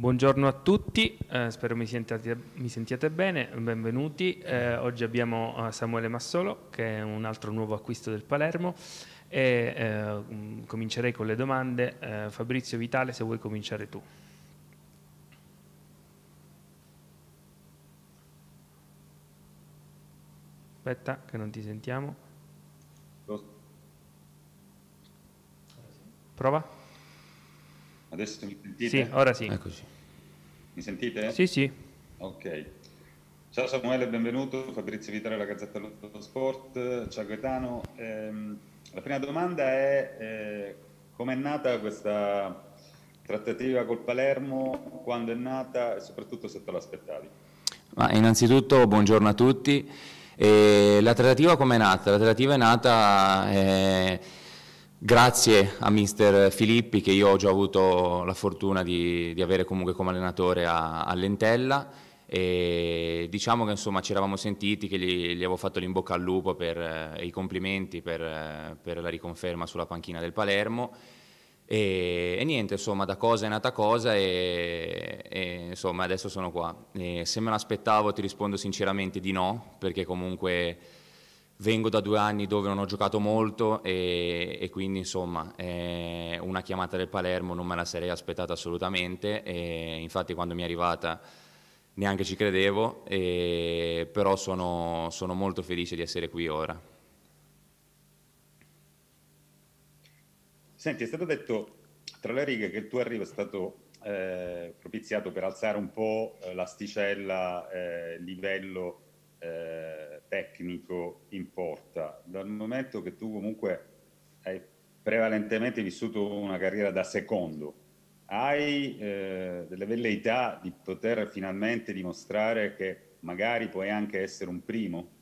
Buongiorno a tutti, eh, spero mi sentiate, mi sentiate, bene, benvenuti. Eh, oggi abbiamo eh, Samuele Massolo che è un altro nuovo acquisto del Palermo e eh, mm, comincerei con le domande. Eh, Fabrizio Vitale se vuoi cominciare tu. Aspetta che non ti sentiamo. Prova. Adesso mi sentite? Sì, ora sì. Eccoci. Mi sentite? Sì, sì. Ok. Ciao Samuele, benvenuto. Fabrizio Vitale la Gazzetta dello Sport. Ciao Gaetano. Ehm, la prima domanda è eh, come è nata questa trattativa col Palermo, quando è nata e soprattutto se te l'aspettavi. Ma innanzitutto buongiorno a tutti. Eh, la trattativa come è nata? La trattativa è nata eh, Grazie a mister Filippi che io ho già avuto la fortuna di, di avere comunque come allenatore a, a Lentella e diciamo che insomma ci eravamo sentiti che gli, gli avevo fatto l'imbocca al lupo per eh, i complimenti per, eh, per, la riconferma sulla panchina del Palermo e, e, niente insomma da cosa è nata cosa e, e insomma adesso sono qua e se me l'aspettavo ti rispondo sinceramente di no perché comunque vengo da due anni dove non ho giocato molto e, e quindi insomma eh, una chiamata del Palermo non me la sarei aspettata assolutamente e infatti quando mi è arrivata neanche ci credevo e, però sono, sono molto felice di essere qui ora. Senti, è stato detto tra le righe che il tuo arrivo è stato eh, propiziato per alzare un po' eh, l'asticella, eh, livello eh, tecnico importa, dal momento che tu comunque hai prevalentemente vissuto una carriera da secondo, hai eh, delle velleità di poter finalmente dimostrare che magari puoi anche essere un primo?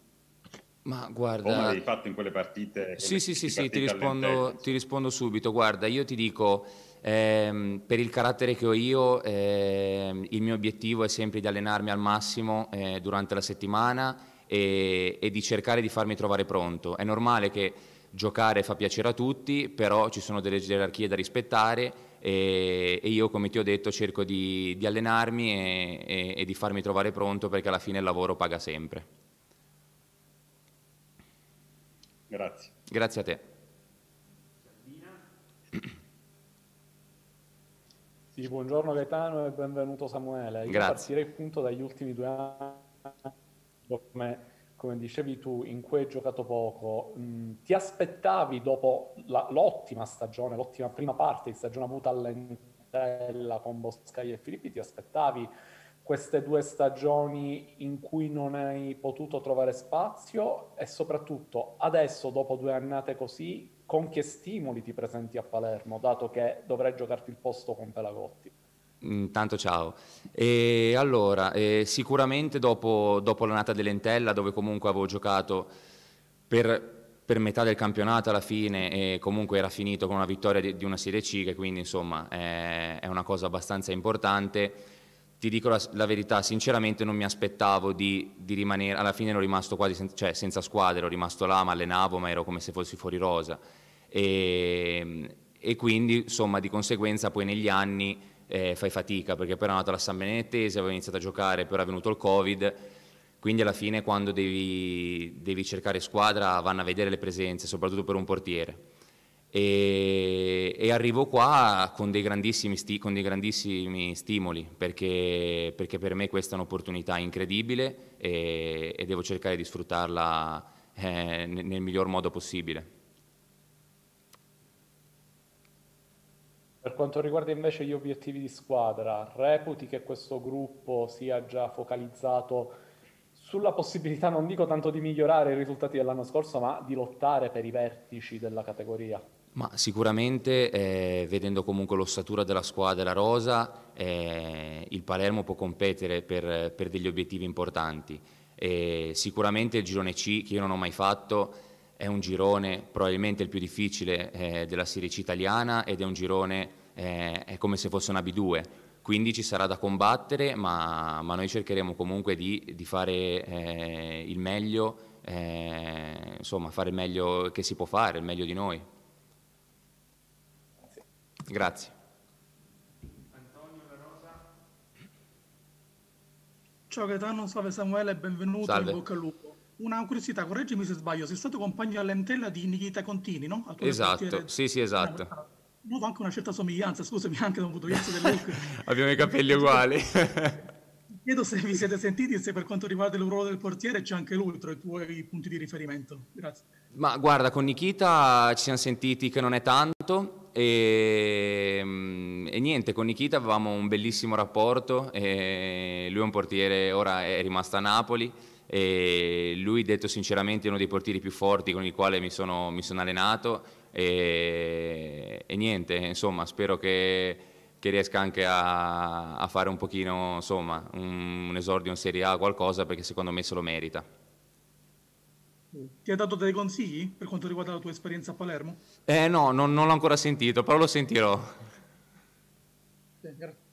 Ma guarda... Come hai fatto in quelle partite? Sì, sì, sì, sì ti, rispondo, ti, rispondo, subito. Guarda, io ti dico, ehm, per il carattere che ho io, ehm, il mio obiettivo è sempre di allenarmi al massimo eh, durante la settimana e, e di cercare di farmi trovare pronto. È normale che giocare fa piacere a tutti, però ci sono delle gerarchie da rispettare e, e io, come ti ho detto, cerco di, di allenarmi e, e, e, di farmi trovare pronto perché alla fine il lavoro paga sempre. Grazie. Grazie a te. Sì, buongiorno Gaetano e benvenuto Samuele. Io Grazie. partirei appunto dagli ultimi due anni come, come, dicevi tu, in cui hai giocato poco, mh, mm, ti aspettavi dopo la, l'ottima stagione, l'ottima prima parte di stagione avuta all'entella con Boscaglia e Filippi, ti aspettavi queste due stagioni in cui non hai potuto trovare spazio e soprattutto adesso dopo due annate così con che stimoli ti presenti a Palermo dato che dovrai giocarti il posto con Pelagotti? Intanto mm, ciao. E allora, eh, sicuramente dopo, dopo, la nata dell'Entella, dove comunque avevo giocato per, per, metà del campionato alla fine e comunque era finito con una vittoria di, di una Serie C, che quindi insomma è, è una cosa abbastanza importante, ti dico la, la verità, sinceramente non mi aspettavo di, di, rimanere, alla fine ero rimasto quasi sen, cioè, senza squadra, ero rimasto là, ma allenavo, ma ero come se fossi fuori rosa. E, e quindi insomma di conseguenza poi negli anni eh, fai fatica perché poi era andato alla San Benedettese, avevo iniziato a giocare, poi era venuto il Covid, quindi alla fine quando devi, devi cercare squadra vanno a vedere le presenze, soprattutto per un portiere. E, e, arrivo qua con dei grandissimi, sti, con dei grandissimi stimoli perché, perché, per me questa è un'opportunità incredibile e, e devo cercare di sfruttarla eh, nel miglior modo possibile. Per quanto riguarda invece gli obiettivi di squadra, reputi che questo gruppo sia già focalizzato sulla possibilità, non dico tanto di migliorare i risultati dell'anno scorso, ma di lottare per i vertici della categoria? Ma sicuramente, eh, vedendo comunque l'ossatura della squadra rosa, eh, il Palermo può competere per, per degli obiettivi importanti. E eh, sicuramente il girone C, che io non ho mai fatto, è un girone probabilmente il più difficile eh, della Serie C italiana ed è un girone, eh, è come se fosse una B2, quindi ci sarà da combattere, ma, ma noi cercheremo comunque di, di fare eh, il meglio, eh, insomma fare il meglio che si può fare, il meglio di noi. Grazie. Antonio Ciao Gaetano, salve Samuele, benvenuto, Salve. in bocca al lupo. Una curiosità, correggimi se sbaglio, sei stato compagno all'entella di Nikita Contini, no? Esatto, sì, sì, esatto. Ah, noto anche una certa somiglianza, scusami, anche da un punto di vista del look. Abbiamo i capelli uguali. Chiedo se vi siete sentiti se per quanto riguarda il ruolo del portiere c'è anche lui tra i tuoi punti di riferimento. Grazie. Ma guarda, con Nikita ci siamo sentiti che non è tanto, e, mm, e, niente, con Nikita avevamo un bellissimo rapporto, lui è un portiere, ora è rimasto a Napoli, e lui, detto sinceramente, è uno dei portieri più forti con il quale mi sono, mi sono allenato. E, e, niente, insomma, spero che, che riesca anche a, a, fare un pochino insomma, un, un esordio in Serie A, qualcosa, perché secondo me se lo merita. Ti ha dato dei consigli per quanto riguarda la tua esperienza a Palermo? Eh no, non, non l'ho ancora sentito, però lo sentirò. Sì, grazie.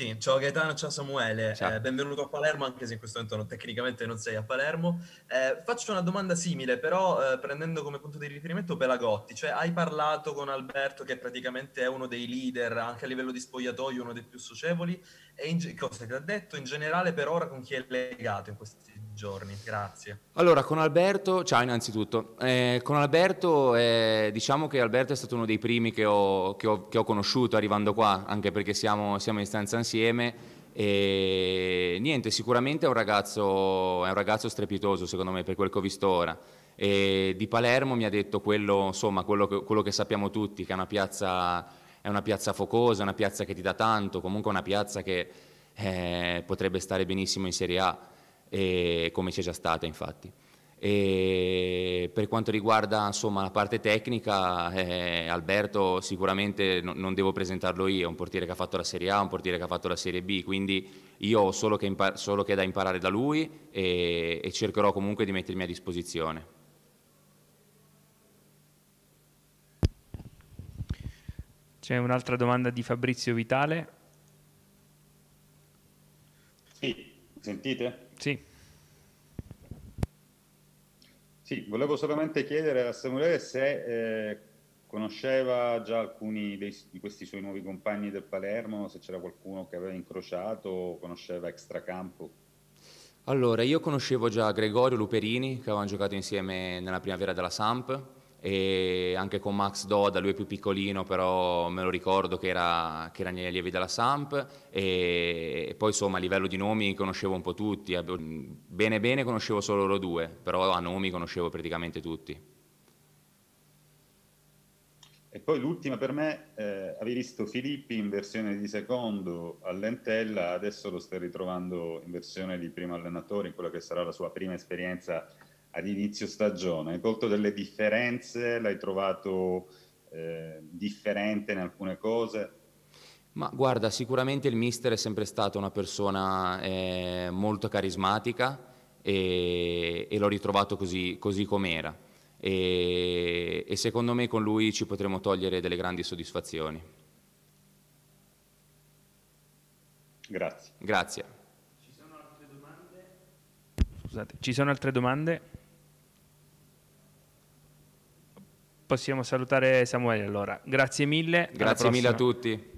Sì, ciao Gaetano, ciao Samuele, ciao. Eh, benvenuto a Palermo, anche se in questo momento non, tecnicamente non sei a Palermo. Eh, faccio una domanda simile, però eh, prendendo come punto di riferimento Pelagotti, cioè hai parlato con Alberto che praticamente è uno dei leader, anche a livello di spogliatoio, uno dei più socievoli, e in, cosa ti ha detto in generale per ora con chi è legato in questi giorni? Grazie. Allora, con Alberto, ciao innanzitutto, eh, con Alberto eh, diciamo che Alberto è stato uno dei primi che ho, che ho, che ho conosciuto arrivando qua, anche perché siamo, siamo in stanza insieme e niente, sicuramente è un, ragazzo, è un ragazzo strepitoso secondo me per quel che ho visto ora. E di Palermo mi ha detto quello, insomma, quello, che, quello che sappiamo tutti, che è una, piazza, è una piazza focosa, una piazza che ti dà tanto, comunque una piazza che eh, potrebbe stare benissimo in Serie A, e come c'è già stata infatti. E per quanto riguarda insomma, la parte tecnica, eh, Alberto sicuramente no, non devo presentarlo io, è un portiere che ha fatto la Serie A, un portiere che ha fatto la Serie B, quindi io ho solo che, impar- solo che da imparare da lui e, e cercherò comunque di mettermi a disposizione. C'è un'altra domanda di Fabrizio Vitale. Sì, sentite? Sì. volevo solamente chiedere a Samuele se eh, conosceva già alcuni dei, di questi suoi nuovi compagni del Palermo, se c'era qualcuno che aveva incrociato o conosceva extracampo. Allora, io conoscevo già Gregorio Luperini, che avevano giocato insieme nella primavera della Samp, e anche con Max Doda, lui è più piccolino però me lo ricordo che era, che era negli allievi della Samp e, e, poi insomma a livello di nomi conoscevo un po' tutti, eh, bene bene conoscevo solo loro due, però a nomi conoscevo praticamente tutti. E poi l'ultima per me, eh, avevi visto Filippi in versione di secondo all'Entella, adesso lo stai ritrovando in versione di primo allenatore, in quella che sarà la sua prima esperienza ad inizio stagione. Hai Colto delle differenze, l'hai trovato eh, differente in alcune cose? Ma guarda, sicuramente il mister è sempre stato una persona eh, molto carismatica e, e, l'ho ritrovato così, così com'era. E, e secondo me con lui ci potremo togliere delle grandi soddisfazioni. Grazie. Grazie. Ci sono altre domande? Scusate, ci sono altre domande? possiamo salutare Samuele allora. Grazie mille. Grazie mille a tutti.